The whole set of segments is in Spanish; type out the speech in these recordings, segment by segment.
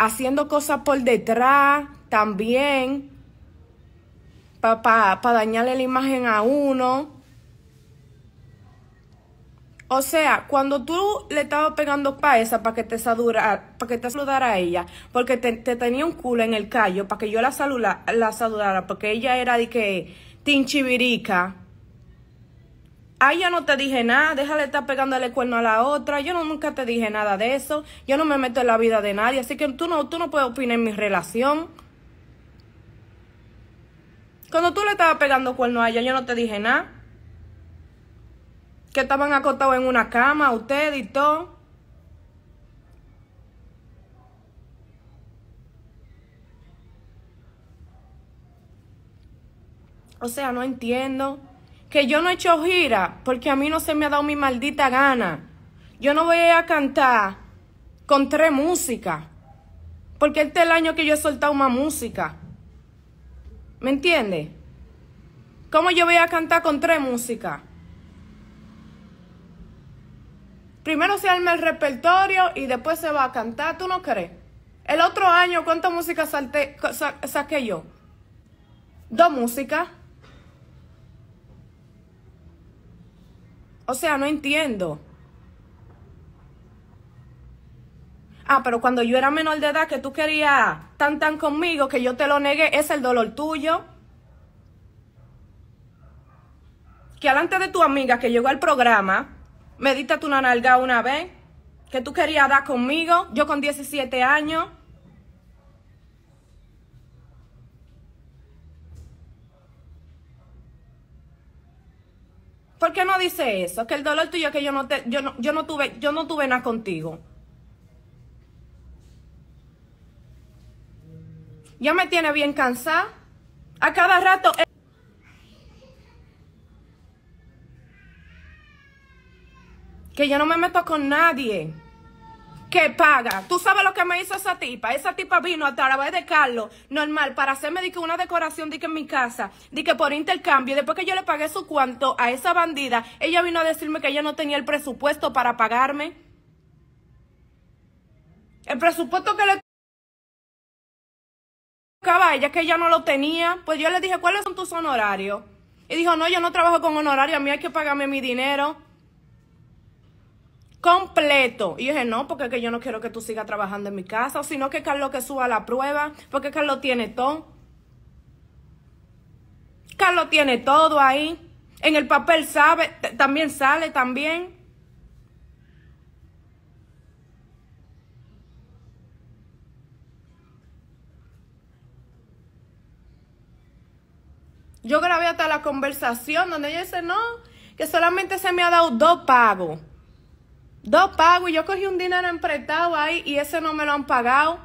haciendo cosas por detrás también para dañarle la imagen a uno. O sea, cuando tú le estabas pegando pa' esa para que te saludara, para que te saludara a ella, porque te, tenía un culo en el callo para que yo la, la saludara, porque ella era de que tinchibirica. Ay, yo no te dije nada, déjale estar pegándole cuerno a la otra. Yo nunca te dije nada de eso. Yo no me meto en la vida de nadie, así que tú no, tú no puedes opinar en mi relación. Cuando tú le estabas pegando cuerno a ella, yo no te dije nada. Que estaban acostados en una cama, usted y todo. O sea, no entiendo que yo no he hecho gira porque a mí no se me ha dado mi maldita gana. Yo no voy a cantar con tres músicas porque este es el año que yo he soltado una música. ¿Me entiendes? ¿Cómo yo voy a cantar con tres músicas? Primero se arma el repertorio y después se va a cantar, ¿tú no crees? El otro año, ¿cuánta música salté, saqué yo? Dos músicas. O sea, no entiendo. Ah, pero cuando yo era menor de edad que tú querías tan tan conmigo que yo te lo negué, es el dolor tuyo. Que alante de tu amiga que llegó al programa, me diste tu nalga una vez, que tú querías dar conmigo, yo con 17 años. ¿Por qué no dice eso? Que el dolor tuyo que yo no te, yo no, yo no tuve, yo no tuve nada contigo. Ya me tiene bien cansada. A cada rato. Eh, que yo no me meto con nadie que paga. ¿Tú sabes lo que me hizo esa tipa? Esa tipa vino a través de Carlos, normal, para hacerme di que una decoración di que en mi casa, di que por intercambio. después que yo le pagué su cuanto a esa bandida, ella vino a decirme que ella no tenía el presupuesto para pagarme. El presupuesto que le tocaba a ella, que ella no lo tenía. Pues yo le dije, ¿cuáles son tus honorarios? Y dijo, no, yo no trabajo con honorarios, a mí hay que pagarme mi dinero completo. Y yo dije, no, porque es que yo no quiero que tú sigas trabajando en mi casa, sino que Carlos que suba la prueba, porque Carlos tiene todo. Carlos tiene todo ahí. En el papel sabe, también sale, también. Yo grabé hasta la conversación donde ella dice, no, que solamente se me ha dado dos pagos. Dos pagos. Y yo cogí un dinero emprestado ahí y ese no me lo han pagado.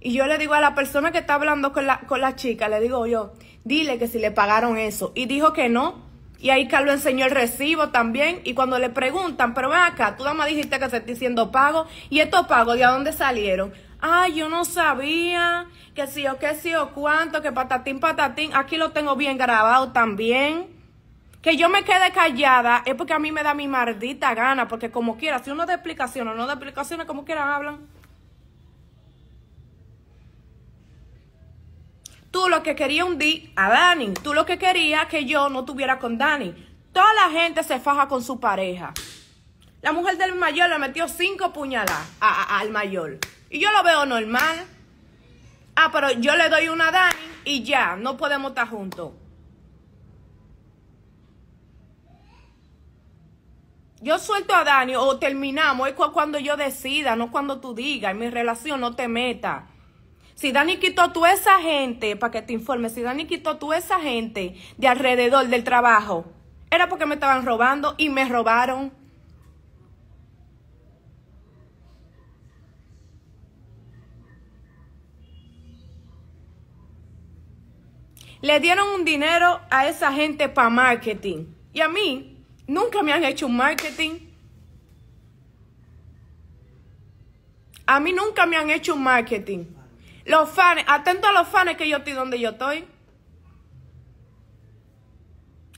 Y yo le digo a la persona que está hablando con la, con la chica, le digo yo, dile que si le pagaron eso. Y dijo que no. Y ahí Carlos enseñó el recibo también. Y cuando le preguntan, pero ven acá, tú nada dijiste que se está diciendo pago. ¿Y estos pagos de dónde salieron? Ay, yo no sabía que sí o qué sí o cuánto, que patatín, patatín. Aquí lo tengo bien grabado también que yo me quede callada es porque a mí me da mi maldita gana, porque como quiera, si uno da explicaciones o no da explicaciones, como quieran hablan. Tú lo que querías hundir a Dani, tú lo que querías que yo no tuviera con Dani. Toda la gente se faja con su pareja. La mujer del mayor le metió cinco puñaladas al mayor. Y yo lo veo normal. Ah, pero yo le doy una a Dani y ya, no podemos estar juntos. Yo suelto a Dani o terminamos, es cuando yo decida, no cuando tú digas. En mi relación no te meta. Si Dani quitó tú esa gente, para que te informe, si Dani quitó tú toda esa gente de alrededor del trabajo, era porque me estaban robando y me robaron. Le dieron un dinero a esa gente para marketing. Y a mí, Nunca me han hecho un marketing. A mí nunca me han hecho un marketing. Los fans, atento a los fans que yo estoy donde yo estoy.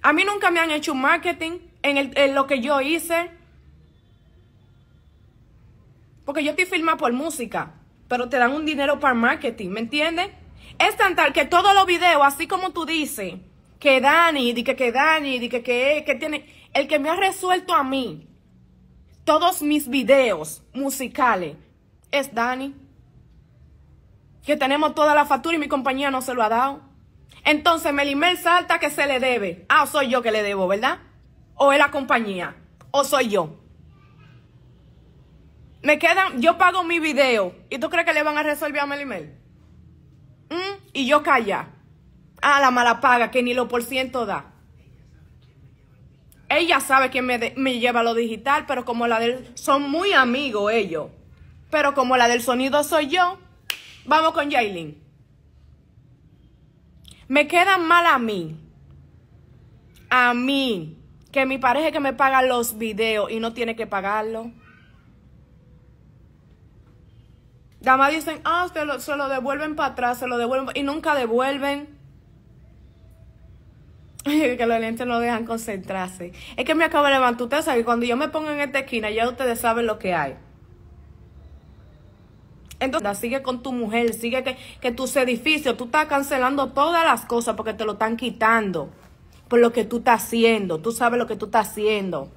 A mí nunca me han hecho un marketing en, lo que yo hice. Porque yo estoy filmada por música, pero te dan un dinero para marketing, ¿me entiendes? Es tan tal que todos los videos, así como tú dices, que Dani, di que, Dani, di que, que tiene el que me ha resuelto a mí todos mis videos musicales es Dani. Que tenemos toda la factura y mi compañía no se lo ha dado. Entonces Melimel salta que se le debe. Ah, soy yo que le debo, ¿verdad? O es la compañía. O soy yo. Me quedan, yo pago mi video. ¿Y tú crees que le van a resolver a Melimel? ¿Mm? Y yo calla. Ah, la mala paga que ni lo por ciento da ella sabe que me, me lleva lo digital, pero como la del... Son muy amigos ellos. Pero como la del sonido soy yo, vamos con Jaylin. Me queda mal a mí. A mí. Que mi pareja que me paga los videos y no tiene que pagarlo. Damas dicen, ah, se lo, se lo devuelven para atrás, se lo devuelven. Y nunca devuelven. que los lentes no dejan concentrarse. Es que me acabo de levantar. Ustedes saben, cuando yo me pongo en esta esquina, ya ustedes saben lo que hay. Entonces, sigue con tu mujer, sigue que, que tus edificios, tú estás cancelando todas las cosas porque te lo están quitando. Por lo que tú estás haciendo, tú sabes lo que tú estás haciendo.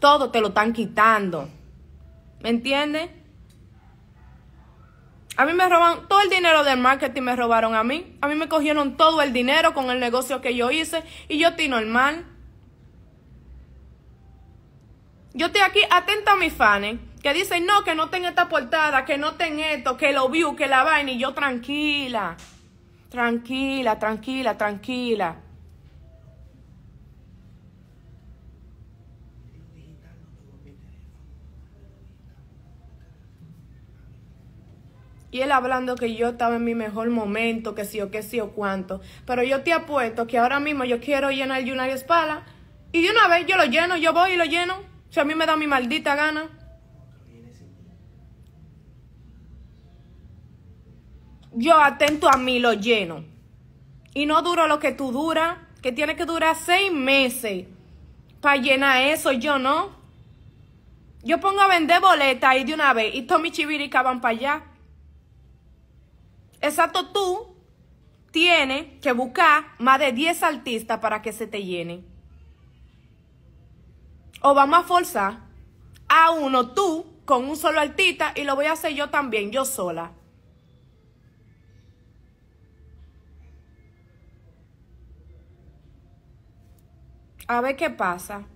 Todo te lo están quitando. ¿Me entiendes? A mí me roban todo el dinero del marketing, me robaron a mí. A mí me cogieron todo el dinero con el negocio que yo hice y yo estoy normal. Yo estoy aquí atenta a mis fans que dicen, no, que no tenga esta portada, que no tenga esto, que lo vio, que la vaina. Y yo tranquila, tranquila, tranquila, tranquila. Y él hablando que yo estaba en mi mejor momento, que sí o que sí o cuánto. Pero yo te apuesto que ahora mismo yo quiero llenar el una espada Y de una vez yo lo lleno, yo voy y lo lleno. sea, a mí me da mi maldita gana. Yo atento a mí lo lleno. Y no duro lo que tú duras, que tiene que durar seis meses para llenar eso, yo no. Yo pongo a vender boletas y de una vez, y mis Chivirica van para allá. Exacto, tú tienes que buscar más de 10 artistas para que se te llene. O vamos a forzar a uno tú con un solo artista y lo voy a hacer yo también, yo sola. A ver qué pasa.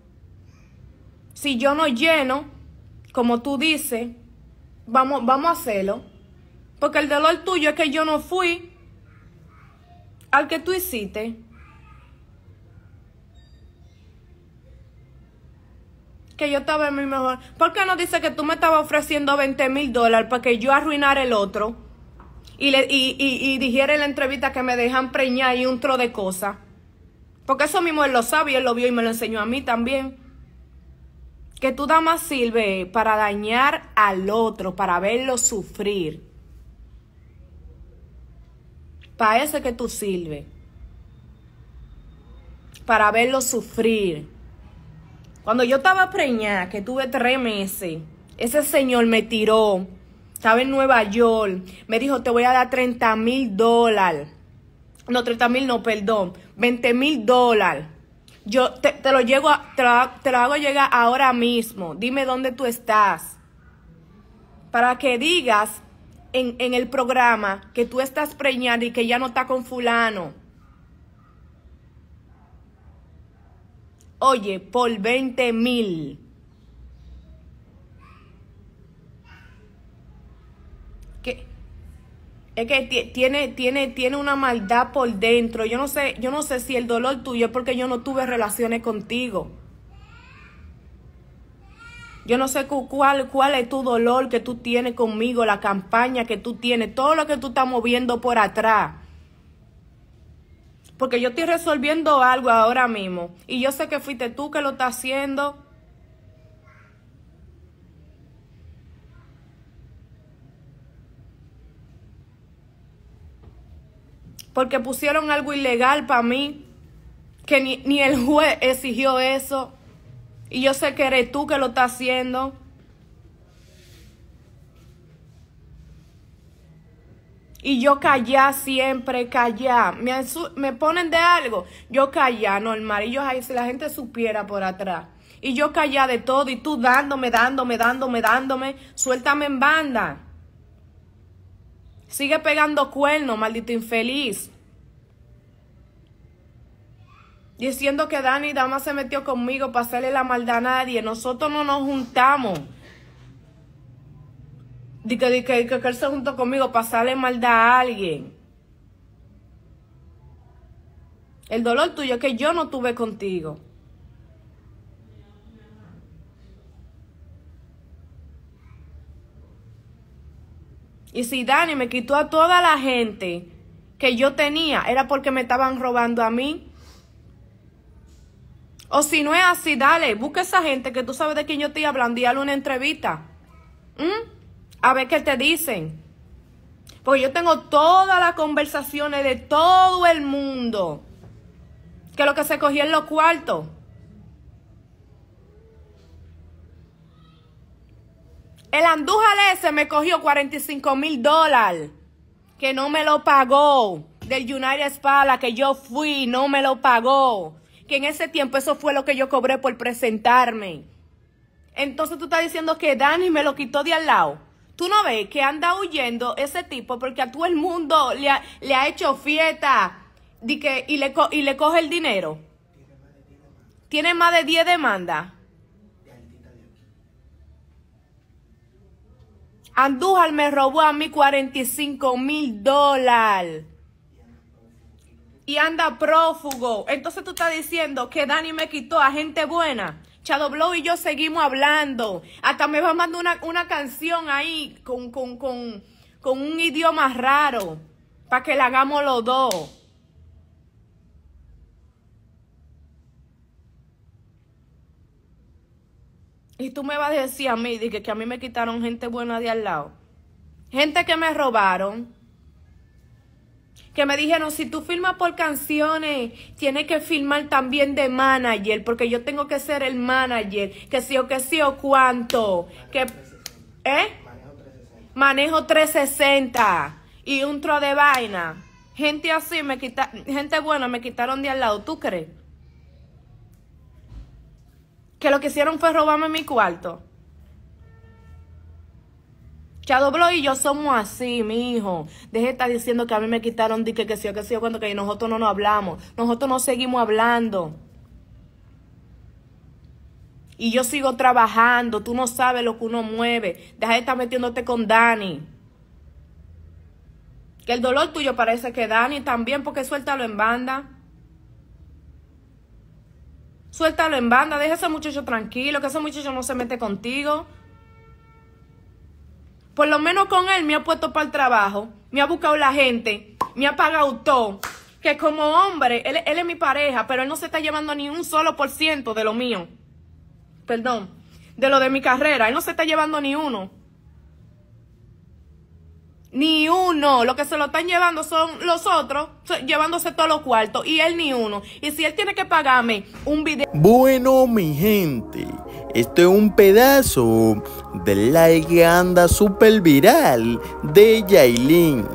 Si yo no lleno, como tú dices, vamos, vamos a hacerlo. Porque el dolor tuyo es que yo no fui al que tú hiciste. Que yo estaba en mi mejor. ¿Por qué no dice que tú me estabas ofreciendo 20 mil dólares para que yo arruinara el otro? Y, le, y, y, dijera en la entrevista que me dejan preñar y un tro de cosas. Porque eso mismo él lo sabe y él lo vio y me lo enseñó a mí también. Que tú damas sirve para dañar al otro, para verlo sufrir para ese que tú sirves, para verlo sufrir. Cuando yo estaba preñada, que tuve tres meses, ese señor me tiró, estaba en Nueva York, me dijo, te voy a dar 30 mil dólares. No, 30 mil no, perdón, 20 mil dólares. Yo te, lo llego a, te lo hago llegar ahora mismo. Dime dónde tú estás. Para que digas en, el programa que tú estás preñada y que ya no está con fulano. Oye, por 20 mil. Que, es que tiene, tiene, tiene una maldad por dentro. Yo no sé, yo no sé si el dolor tuyo es porque yo no tuve relaciones contigo. Yo no sé cuál, cuál es tu dolor que tú tienes conmigo, la campaña que tú tienes, todo lo que tú estás moviendo por atrás. Porque yo estoy resolviendo algo ahora mismo. Y yo sé que fuiste tú que lo estás haciendo. Porque pusieron algo ilegal para mí. Que ni, ni el juez exigió eso. Y yo sé que eres tú que lo estás haciendo. Y yo calla siempre, calla. Me, ponen de algo. Yo callá, normal. Y yo, ahí, si la gente supiera por atrás. Y yo calla de todo. Y tú dándome, dándome, dándome, dándome. Suéltame en banda. Sigue pegando cuernos, maldito infeliz diciendo que Dani Dama se metió conmigo para hacerle la maldad a nadie. Nosotros no nos juntamos. Dice que, que, él se juntó conmigo para hacerle maldad a alguien. El dolor tuyo es que yo no tuve contigo. Y si Dani me quitó a toda la gente que yo tenía, era porque me estaban robando a mí. O si no es así, dale, busca a esa gente que tú sabes de quién yo te hablando dale una entrevista. ¿Mm? A ver qué te dicen. Porque yo tengo todas las conversaciones de todo el mundo. Que lo que se cogía en los cuartos. El andújal se me cogió 45 mil dólares. Que no me lo pagó. Del United la que yo fui, no me lo pagó que en ese tiempo eso fue lo que yo cobré por presentarme. Entonces tú estás diciendo que Dani me lo quitó de al lado. Tú no ves que anda huyendo ese tipo porque a todo el mundo le ha, hecho fiesta y, que, y, le, y le coge el dinero. Tiene más de 10 demandas. Andújar me robó a mí 45 mil dólares y anda prófugo. Entonces tú estás diciendo que Dani me quitó a gente buena. Chado y yo seguimos hablando. Hasta me va a mandar una, canción ahí con, con, con, con un idioma raro. Para que la hagamos los dos. Y tú me vas a decir a mí, dije, que a mí me quitaron gente buena de al lado. Gente que me robaron que me dijeron, si tú filmas por canciones, tienes que filmar también de manager, porque yo tengo que ser el manager, que sí o que sí o cuánto, que, ¿eh? Manejo 360. Manejo y un tro de vaina. Gente así me gente buena me quitaron de al lado, ¿tú crees? Que lo que hicieron fue robarme mi cuarto. Chadoblo y yo somos así, mi hijo. de estar diciendo que a mí me quitaron dique que sí yo, que sí cuando que nosotros no nos hablamos. Nosotros no seguimos hablando. Y yo sigo trabajando. Tú no sabes lo que uno mueve. Deja de estar metiéndote con Dani. Que el dolor tuyo parece que Dani también, porque suéltalo en banda. Suéltalo en banda, deja a ese muchacho tranquilo, que ese muchacho no se mete contigo. Por lo menos con él me ha puesto para el trabajo, me ha buscado la gente, me ha pagado todo. Que como hombre, él, es mi pareja, pero él no se está llevando ni un solo por ciento de lo mío. Perdón, de lo de mi carrera. Él no se está llevando ni uno. Ni uno. Lo que se lo están llevando son los otros, llevándose todos los cuartos. Y él ni uno. Y si él tiene que pagarme un video. Bueno, mi gente. Esto es un pedazo del like que anda viral de Yailin.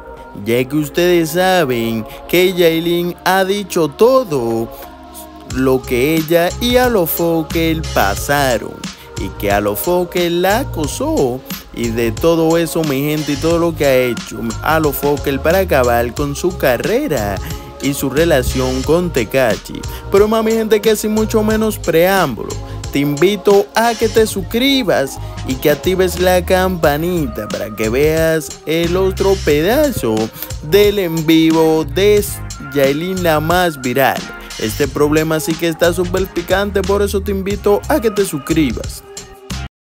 Ya que ustedes saben que Yailin ha dicho todo lo que ella y a él pasaron y que a Alofoque la acosó. Y de todo eso, mi gente, y todo lo que ha hecho a Alofoque para acabar con su carrera y su relación con Tecachi. Pero mami, gente, que sin mucho menos preámbulo te invito a que te suscribas y que actives la campanita para que veas el otro pedazo del en vivo de Yailin la más viral. Este problema sí que está súper picante, por eso te invito a que te suscribas.